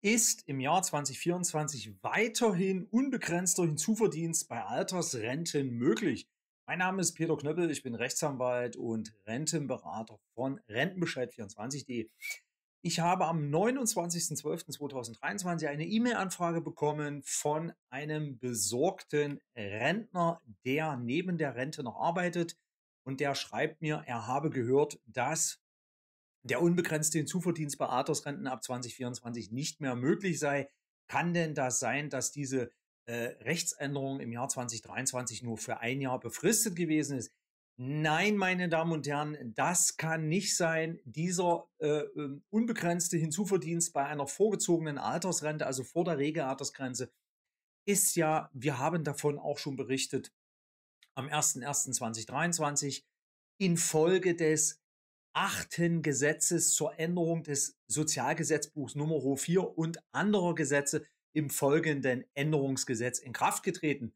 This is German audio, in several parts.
ist im Jahr 2024 weiterhin unbegrenzter Hinzuverdienst bei Altersrenten möglich. Mein Name ist Peter Knöppel, ich bin Rechtsanwalt und Rentenberater von Rentenbescheid24.de. Ich habe am 29.12.2023 eine E-Mail-Anfrage bekommen von einem besorgten Rentner, der neben der Rente noch arbeitet und der schreibt mir, er habe gehört, dass der unbegrenzte Hinzuverdienst bei Altersrenten ab 2024 nicht mehr möglich sei. Kann denn das sein, dass diese äh, Rechtsänderung im Jahr 2023 nur für ein Jahr befristet gewesen ist? Nein, meine Damen und Herren, das kann nicht sein. Dieser äh, ähm, unbegrenzte Hinzuverdienst bei einer vorgezogenen Altersrente, also vor der Regelaltersgrenze, ist ja, wir haben davon auch schon berichtet, am 01.01.2023 infolge des achten Gesetzes zur Änderung des Sozialgesetzbuchs Nr. 4 und anderer Gesetze im folgenden Änderungsgesetz in Kraft getreten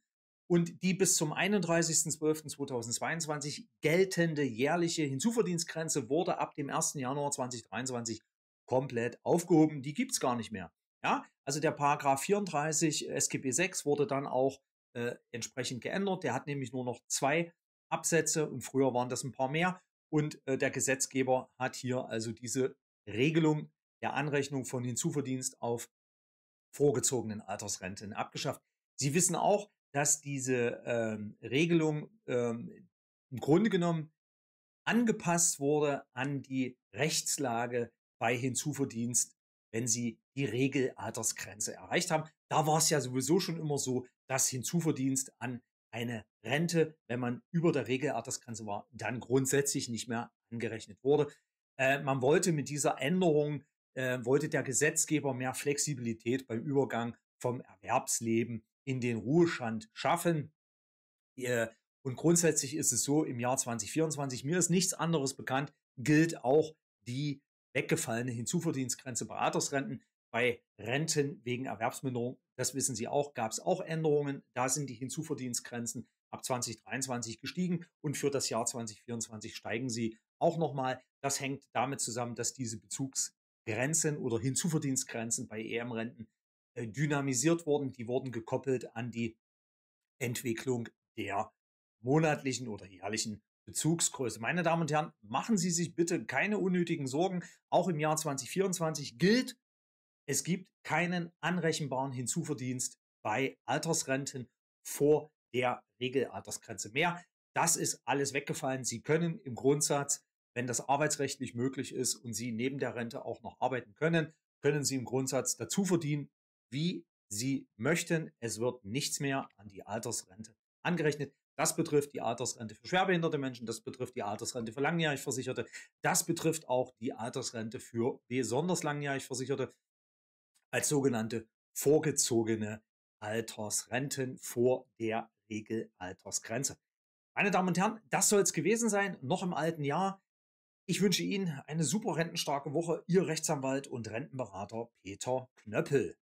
und die bis zum 31.12.2022 geltende jährliche Hinzuverdienstgrenze wurde ab dem 1. Januar 2023 komplett aufgehoben. Die gibt's gar nicht mehr. Ja, also der Paragraph 34 SGB 6 wurde dann auch äh, entsprechend geändert. Der hat nämlich nur noch zwei Absätze und früher waren das ein paar mehr. Und äh, der Gesetzgeber hat hier also diese Regelung der Anrechnung von Hinzuverdienst auf vorgezogenen Altersrenten abgeschafft. Sie wissen auch, dass diese ähm, Regelung ähm, im Grunde genommen angepasst wurde an die Rechtslage bei Hinzuverdienst, wenn sie die Regelaltersgrenze erreicht haben. Da war es ja sowieso schon immer so, dass Hinzuverdienst an eine Rente, wenn man über der Regelaltersgrenze war, dann grundsätzlich nicht mehr angerechnet wurde. Äh, man wollte mit dieser Änderung, äh, wollte der Gesetzgeber mehr Flexibilität beim Übergang vom Erwerbsleben in den Ruhestand schaffen. Äh, und grundsätzlich ist es so, im Jahr 2024, mir ist nichts anderes bekannt, gilt auch die weggefallene Hinzuverdienstgrenze bei Altersrenten. Bei Renten wegen Erwerbsminderung, das wissen Sie auch, gab es auch Änderungen. Da sind die Hinzuverdienstgrenzen ab 2023 gestiegen und für das Jahr 2024 steigen sie auch nochmal. Das hängt damit zusammen, dass diese Bezugsgrenzen oder Hinzuverdienstgrenzen bei EM-Renten äh, dynamisiert wurden. Die wurden gekoppelt an die Entwicklung der monatlichen oder jährlichen Bezugsgröße. Meine Damen und Herren, machen Sie sich bitte keine unnötigen Sorgen. Auch im Jahr 2024 gilt es gibt keinen anrechenbaren Hinzuverdienst bei Altersrenten vor der Regelaltersgrenze mehr. Das ist alles weggefallen. Sie können im Grundsatz, wenn das arbeitsrechtlich möglich ist und Sie neben der Rente auch noch arbeiten können, können Sie im Grundsatz dazu verdienen, wie Sie möchten. Es wird nichts mehr an die Altersrente angerechnet. Das betrifft die Altersrente für schwerbehinderte Menschen, das betrifft die Altersrente für langjährig Versicherte, das betrifft auch die Altersrente für besonders langjährig Versicherte als sogenannte vorgezogene Altersrenten vor der Regelaltersgrenze. Meine Damen und Herren, das soll es gewesen sein, noch im alten Jahr. Ich wünsche Ihnen eine super rentenstarke Woche, Ihr Rechtsanwalt und Rentenberater Peter Knöppel.